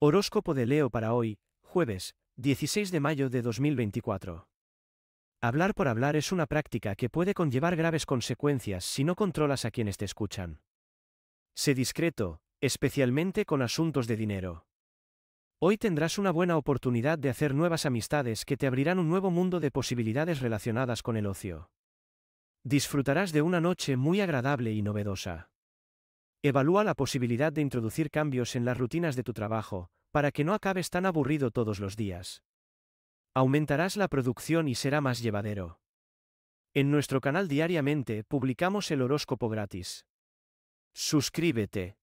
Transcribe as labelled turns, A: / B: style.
A: Horóscopo de Leo para hoy, jueves, 16 de mayo de 2024. Hablar por hablar es una práctica que puede conllevar graves consecuencias si no controlas a quienes te escuchan. Sé discreto, especialmente con asuntos de dinero. Hoy tendrás una buena oportunidad de hacer nuevas amistades que te abrirán un nuevo mundo de posibilidades relacionadas con el ocio. Disfrutarás de una noche muy agradable y novedosa. Evalúa la posibilidad de introducir cambios en las rutinas de tu trabajo, para que no acabes tan aburrido todos los días. Aumentarás la producción y será más llevadero. En nuestro canal diariamente publicamos el horóscopo gratis. Suscríbete.